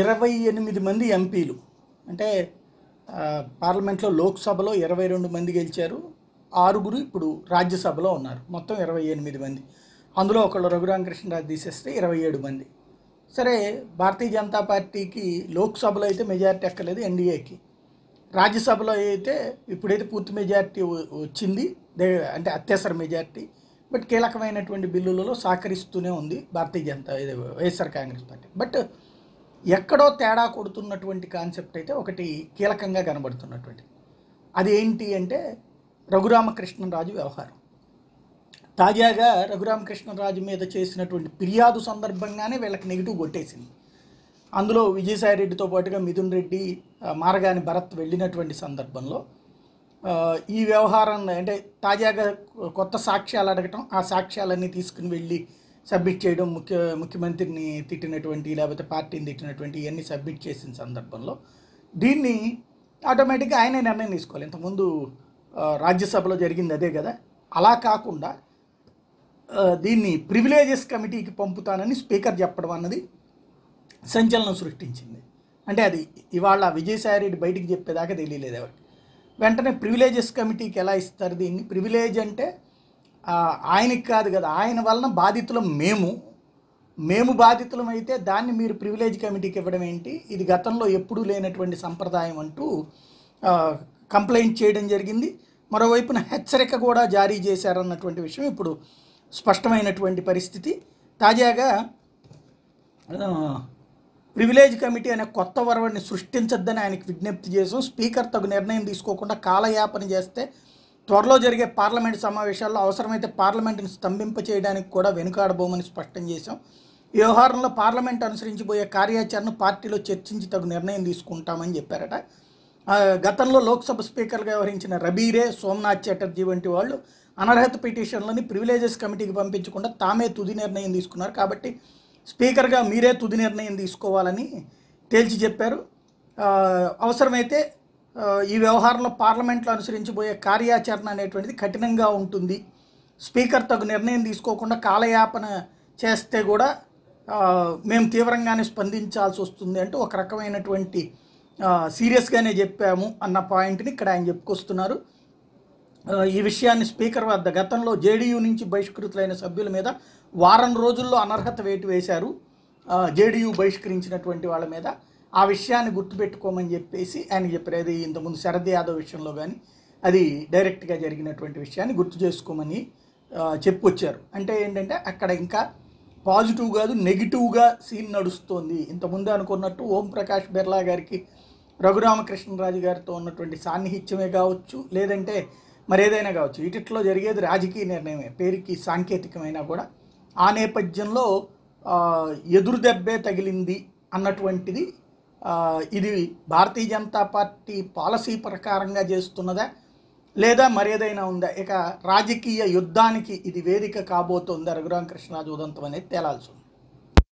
ఇరవై ఎనిమిది మంది ఎంపీలు అంటే పార్లమెంట్లో లోక్సభలో ఇరవై రెండు మంది గెలిచారు ఆరుగురు ఇప్పుడు రాజ్యసభలో ఉన్నారు మొత్తం ఇరవై ఎనిమిది మంది అందులో ఒకళ్ళు కృష్ణరాజు తీసేస్తే ఇరవై ఏడు మంది సరే భారతీయ జనతా పార్టీకి లోక్సభలో అయితే మెజారిటీ ఎక్కలేదు ఎన్డీఏకి రాజ్యసభలో అయితే ఇప్పుడైతే పూర్తి మెజారిటీ వచ్చింది అంటే అత్యవసర మెజారిటీ బట్ కీలకమైనటువంటి బిల్లులలో సహకరిస్తూనే ఉంది భారతీయ జనతా వైఎస్ఆర్ కాంగ్రెస్ పార్టీ బట్ ఎక్కడో తేడా కొడుతున్నటువంటి కాన్సెప్ట్ అయితే ఒకటి కీలకంగా కనబడుతున్నటువంటి అది ఏంటి అంటే రఘురామకృష్ణరాజు వ్యవహారం తాజాగా రఘురామకృష్ణరాజు మీద చేసినటువంటి ఫిర్యాదు సందర్భంగానే వీళ్ళకి నెగిటివ్ కొట్టేసింది అందులో విజయసాయి రెడ్డితో పాటుగా మిథున్ రెడ్డి మారగాని భరత్ వెళ్ళినటువంటి సందర్భంలో ఈ వ్యవహారం అంటే తాజాగా కొత్త సాక్ష్యాలు అడగటం ఆ సాక్ష్యాలన్నీ తీసుకుని వెళ్ళి సబ్మిట్ చేయడం ముఖ్య ముఖ్యమంత్రిని తిట్టినటువంటి లేకపోతే పార్టీని తిట్టినటువంటి ఇవన్నీ సబ్మిట్ చేసిన సందర్భంలో దీన్ని ఆటోమేటిక్గా ఆయనే నిర్ణయం తీసుకోవాలి ఇంతకుముందు రాజ్యసభలో జరిగింది అదే కదా అలా కాకుండా దీన్ని ప్రివిలేజెస్ కమిటీకి పంపుతానని స్పీకర్ చెప్పడం అన్నది సంచలనం సృష్టించింది అంటే అది ఇవాళ విజయసాయి రెడ్డి బయటికి చెప్పేదాకా తెలియలేదు ఎవరికి వెంటనే ప్రివిలేజెస్ కమిటీకి ఎలా ఇస్తారు దీన్ని ప్రివిలేజ్ అంటే ఆయనకి కాదు కదా ఆయన వలన బాధితులం మేము మేము బాధితులం అయితే దాన్ని మీరు ప్రివిలేజ్ కమిటీకి ఇవ్వడం ఏంటి ఇది గతంలో ఎప్పుడూ లేనటువంటి సంప్రదాయం అంటూ కంప్లైంట్ చేయడం జరిగింది మరోవైపున హెచ్చరిక కూడా జారీ చేశారన్నటువంటి విషయం ఇప్పుడు స్పష్టమైనటువంటి పరిస్థితి తాజాగా ప్రివిలేజ్ కమిటీ అనే కొత్త వరవడిని సృష్టించద్దని ఆయనకు విజ్ఞప్తి చేసాం స్పీకర్ తగు నిర్ణయం తీసుకోకుండా కాలయాపన చేస్తే త్వరలో జరిగే పార్లమెంటు సమావేశాల్లో అవసరమైతే పార్లమెంటును స్తంభింప చేయడానికి కూడా వెనుకాడబోమని స్పష్టం చేశాం ఈ వ్యవహారంలో పార్లమెంట్ అనుసరించిపోయే కార్యాచరణను పార్టీలో చర్చించి తగు నిర్ణయం తీసుకుంటామని చెప్పారట గతంలో లోక్సభ స్పీకర్గా వ్యవహరించిన రబీరే సోమనాథ్ చటర్జీ వంటి వాళ్ళు అనర్హత పిటిషన్లని ప్రివిలేజెస్ కమిటీకి పంపించకుండా తామే తుది నిర్ణయం తీసుకున్నారు కాబట్టి స్పీకర్గా మీరే తుది నిర్ణయం తీసుకోవాలని తేల్చి చెప్పారు అవసరమైతే ఈ వ్యవహారంలో పార్లమెంట్లో అనుసరించబోయే కార్యాచరణ అనేటువంటిది కఠినంగా ఉంటుంది స్పీకర్ తగు నిర్ణయం తీసుకోకుండా కాలయాపన చేస్తే కూడా మేము తీవ్రంగానే స్పందించాల్సి వస్తుంది అంటే ఒక రకమైనటువంటి సీరియస్గానే చెప్పాము అన్న పాయింట్ని ఇక్కడ ఆయన చెప్పుకొస్తున్నారు ఈ విషయాన్ని స్పీకర్ వద్ద గతంలో జేడీయూ నుంచి బహిష్కృతులైన సభ్యుల మీద వారం రోజుల్లో అనర్హత వేటు వేశారు జేడీయూ బహిష్కరించినటువంటి వాళ్ళ మీద ఆ విషయాన్ని గుర్తుపెట్టుకోమని చెప్పేసి ఆయన చెప్పారు అది ఇంతకుముందు శరద్ యాదవ్ విషయంలో కానీ అది డైరెక్ట్గా జరిగినటువంటి విషయాన్ని గుర్తు చేసుకోమని చెప్పొచ్చారు అంటే ఏంటంటే అక్కడ ఇంకా పాజిటివ్ కాదు నెగిటివ్గా సీన్ నడుస్తోంది ఇంతకుముందు అనుకున్నట్టు ఓం ప్రకాష్ బిర్లా గారికి రఘురామకృష్ణరాజు గారితో ఉన్నటువంటి సాన్నిహిత్యమే కావచ్చు లేదంటే మరేదైనా కావచ్చు ఇటిట్లో జరిగేది రాజకీయ నిర్ణయమే పేరుకి సాంకేతికమైనా కూడా ఆ నేపథ్యంలో ఎదురుదెబ్బే తగిలింది అన్నటువంటిది ఇది భారతీయ జనతా పార్టీ పాలసీ ప్రకారంగా చేస్తున్నదా లేదా మరేదైనా ఉందా ఇక రాజకీయ యుద్ధానికి ఇది వేదిక కాబోతోందా రఘురామకృష్ణ జూదంతం అనేది తేలాల్సి ఉంది